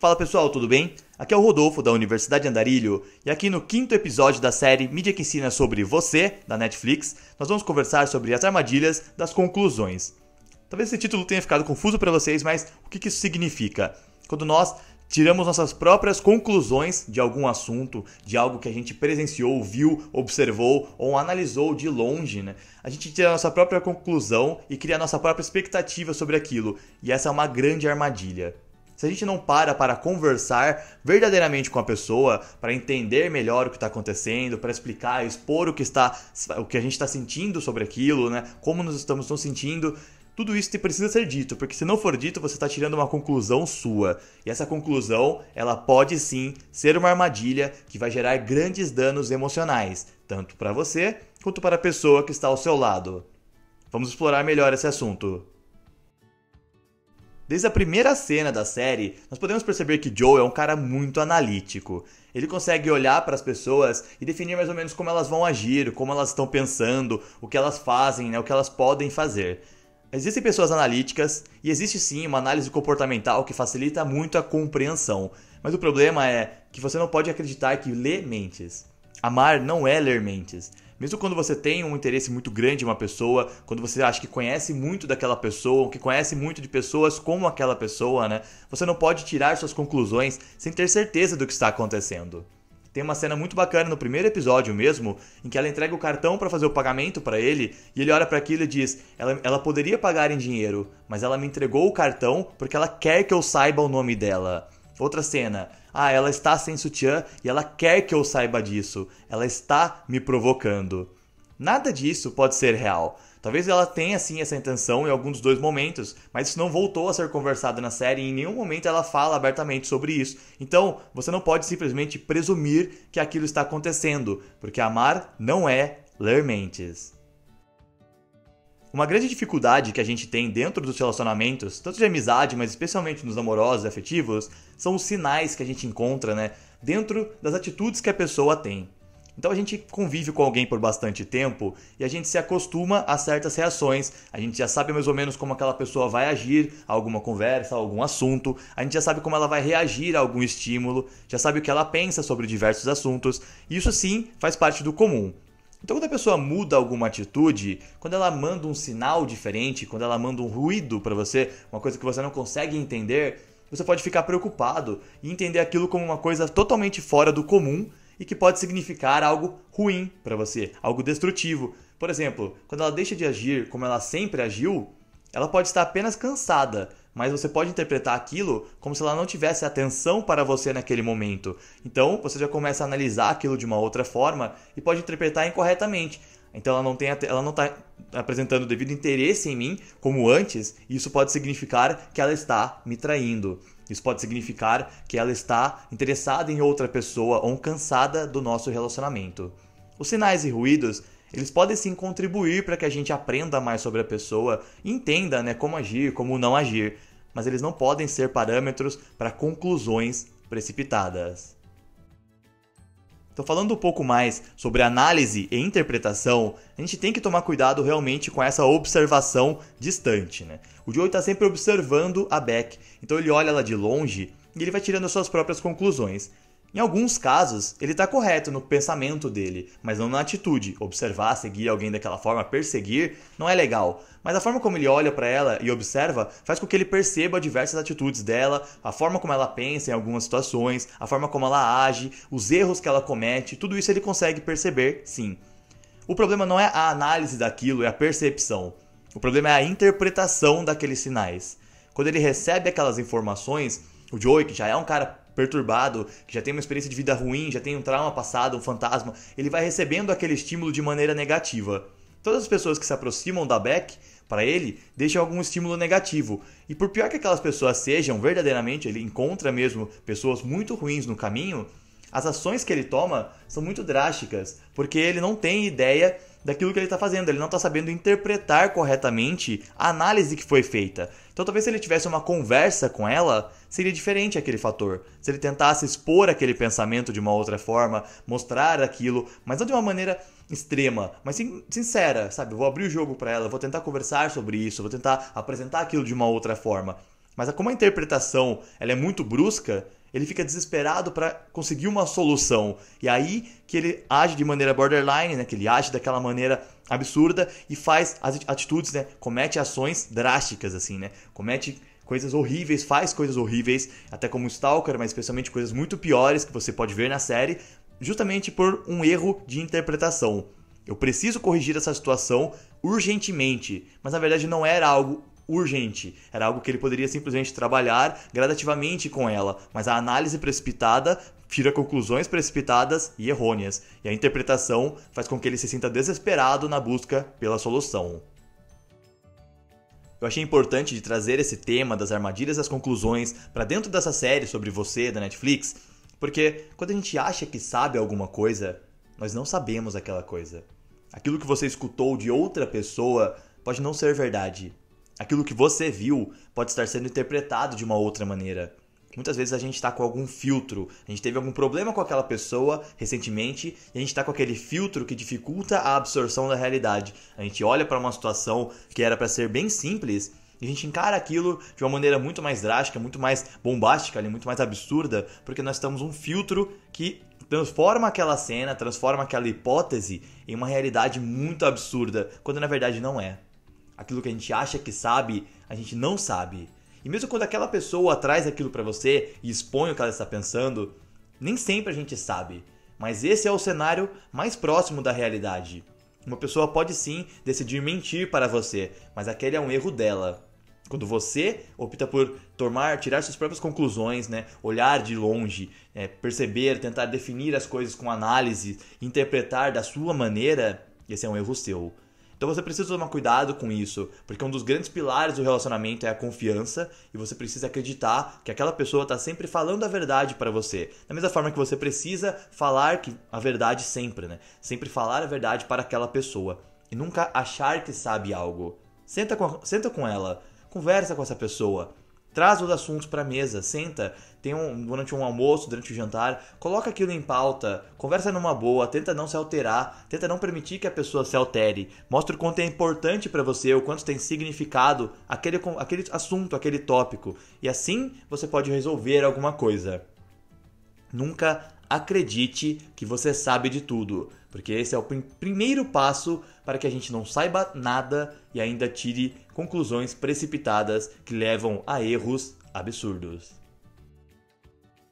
Fala pessoal, tudo bem? Aqui é o Rodolfo da Universidade Andarilho e aqui no quinto episódio da série Mídia que ensina sobre você da Netflix, nós vamos conversar sobre as armadilhas das conclusões. Talvez esse título tenha ficado confuso para vocês, mas o que, que isso significa? Quando nós tiramos nossas próprias conclusões de algum assunto, de algo que a gente presenciou, viu, observou ou analisou de longe, né? A gente tira a nossa própria conclusão e cria a nossa própria expectativa sobre aquilo, e essa é uma grande armadilha. Se a gente não para para conversar verdadeiramente com a pessoa, para entender melhor o que está acontecendo, para explicar, expor o que está, o que a gente está sentindo sobre aquilo, né? Como nós estamos nos sentindo, tudo isso precisa ser dito, porque se não for dito, você está tirando uma conclusão sua. E essa conclusão, ela pode sim ser uma armadilha que vai gerar grandes danos emocionais, tanto para você quanto para a pessoa que está ao seu lado. Vamos explorar melhor esse assunto. Desde a primeira cena da série, nós podemos perceber que Joe é um cara muito analítico. Ele consegue olhar para as pessoas e definir mais ou menos como elas vão agir, como elas estão pensando, o que elas fazem, né, o que elas podem fazer. Existem pessoas analíticas e existe sim uma análise comportamental que facilita muito a compreensão, mas o problema é que você não pode acreditar que lê mentes. Amar não é ler mentes. Mesmo quando você tem um interesse muito grande em uma pessoa, quando você acha que conhece muito daquela pessoa, que conhece muito de pessoas como aquela pessoa, né? Você não pode tirar suas conclusões sem ter certeza do que está acontecendo. Tem uma cena muito bacana no primeiro episódio mesmo, em que ela entrega o cartão para fazer o pagamento para ele, e ele olha para aquilo e diz: ela, ela poderia pagar em dinheiro, mas ela me entregou o cartão porque ela quer que eu saiba o nome dela. Outra cena. Ah, ela está sem sutiã e ela quer que eu saiba disso. Ela está me provocando. Nada disso pode ser real. Talvez ela tenha sim essa intenção em algum dos dois momentos, mas isso não voltou a ser conversado na série e em nenhum momento ela fala abertamente sobre isso. Então, você não pode simplesmente presumir que aquilo está acontecendo, porque amar não é ler mentes. Uma grande dificuldade que a gente tem dentro dos relacionamentos, tanto de amizade, mas especialmente nos amorosos e afetivos, são os sinais que a gente encontra, né, dentro das atitudes que a pessoa tem. Então a gente convive com alguém por bastante tempo e a gente se acostuma a certas reações, a gente já sabe mais ou menos como aquela pessoa vai agir a alguma conversa, a algum assunto, a gente já sabe como ela vai reagir a algum estímulo, já sabe o que ela pensa sobre diversos assuntos, e isso sim faz parte do comum. Então, quando a pessoa muda alguma atitude, quando ela manda um sinal diferente, quando ela manda um ruído para você, uma coisa que você não consegue entender, você pode ficar preocupado e entender aquilo como uma coisa totalmente fora do comum e que pode significar algo ruim para você, algo destrutivo. Por exemplo, quando ela deixa de agir como ela sempre agiu, ela pode estar apenas cansada mas você pode interpretar aquilo como se ela não tivesse atenção para você naquele momento. Então, você já começa a analisar aquilo de uma outra forma e pode interpretar incorretamente. Então ela não tem ela não está apresentando o devido interesse em mim como antes, e isso pode significar que ela está me traindo. Isso pode significar que ela está interessada em outra pessoa ou cansada do nosso relacionamento. Os sinais e ruídos eles podem sim contribuir para que a gente aprenda mais sobre a pessoa, entenda né, como agir, como não agir, mas eles não podem ser parâmetros para conclusões precipitadas. Então, falando um pouco mais sobre análise e interpretação, a gente tem que tomar cuidado realmente com essa observação distante. Né? O Joey está sempre observando a Beck, então ele olha ela de longe e ele vai tirando as suas próprias conclusões. Em alguns casos, ele está correto no pensamento dele, mas não na atitude. Observar, seguir alguém daquela forma, perseguir, não é legal. Mas a forma como ele olha para ela e observa faz com que ele perceba diversas atitudes dela, a forma como ela pensa em algumas situações, a forma como ela age, os erros que ela comete, tudo isso ele consegue perceber, sim. O problema não é a análise daquilo, é a percepção. O problema é a interpretação daqueles sinais. Quando ele recebe aquelas informações, o Joey, que já é um cara perturbado, que já tem uma experiência de vida ruim, já tem um trauma passado, um fantasma, ele vai recebendo aquele estímulo de maneira negativa. Todas as pessoas que se aproximam da Beck, para ele, deixam algum estímulo negativo. E por pior que aquelas pessoas sejam, verdadeiramente, ele encontra mesmo pessoas muito ruins no caminho, as ações que ele toma são muito drásticas, porque ele não tem ideia daquilo que ele está fazendo. Ele não está sabendo interpretar corretamente a análise que foi feita. Então, talvez se ele tivesse uma conversa com ela, seria diferente aquele fator. Se ele tentasse expor aquele pensamento de uma outra forma, mostrar aquilo, mas não de uma maneira extrema, mas sim, sincera, sabe? Vou abrir o jogo para ela, vou tentar conversar sobre isso, vou tentar apresentar aquilo de uma outra forma. Mas como a interpretação ela é muito brusca, ele fica desesperado para conseguir uma solução. E aí que ele age de maneira borderline, né? Que ele age daquela maneira absurda e faz as atitudes, né? Comete ações drásticas, assim, né? Comete coisas horríveis, faz coisas horríveis, até como Stalker, mas especialmente coisas muito piores que você pode ver na série, justamente por um erro de interpretação. Eu preciso corrigir essa situação urgentemente, mas na verdade não era algo urgente, era algo que ele poderia simplesmente trabalhar gradativamente com ela, mas a análise precipitada tira conclusões precipitadas e errôneas, e a interpretação faz com que ele se sinta desesperado na busca pela solução. Eu achei importante de trazer esse tema das armadilhas e das conclusões para dentro dessa série sobre você da Netflix, porque quando a gente acha que sabe alguma coisa, nós não sabemos aquela coisa. Aquilo que você escutou de outra pessoa pode não ser verdade, aquilo que você viu pode estar sendo interpretado de uma outra maneira. Muitas vezes a gente está com algum filtro, a gente teve algum problema com aquela pessoa recentemente e a gente está com aquele filtro que dificulta a absorção da realidade. A gente olha para uma situação que era para ser bem simples e a gente encara aquilo de uma maneira muito mais drástica, muito mais bombástica, muito mais absurda, porque nós estamos um filtro que transforma aquela cena, transforma aquela hipótese em uma realidade muito absurda, quando na verdade não é aquilo que a gente acha que sabe, a gente não sabe. E mesmo quando aquela pessoa traz aquilo para você e expõe o que ela está pensando, nem sempre a gente sabe. Mas esse é o cenário mais próximo da realidade. Uma pessoa pode sim decidir mentir para você, mas aquele é um erro dela. Quando você opta por tomar, tirar suas próprias conclusões, né? olhar de longe, é, perceber, tentar definir as coisas com análise, interpretar da sua maneira, esse é um erro seu. Então você precisa tomar cuidado com isso, porque um dos grandes pilares do relacionamento é a confiança e você precisa acreditar que aquela pessoa está sempre falando a verdade para você. Da mesma forma que você precisa falar que a verdade sempre, né? Sempre falar a verdade para aquela pessoa e nunca achar que sabe algo. Senta com, senta com ela, conversa com essa pessoa Traz os assuntos para a mesa, senta, tem um, durante um almoço, durante o um jantar, coloca aquilo em pauta, conversa numa boa, tenta não se alterar, tenta não permitir que a pessoa se altere, mostra o quanto é importante para você, o quanto tem significado aquele, aquele assunto, aquele tópico, e assim você pode resolver alguma coisa. Nunca acredite que você sabe de tudo, porque esse é o primeiro passo para que a gente não saiba nada e ainda tire conclusões precipitadas que levam a erros absurdos.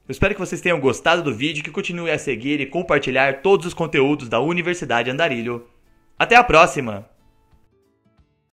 Eu espero que vocês tenham gostado do vídeo, que continue a seguir e compartilhar todos os conteúdos da Universidade Andarilho. Até a próxima!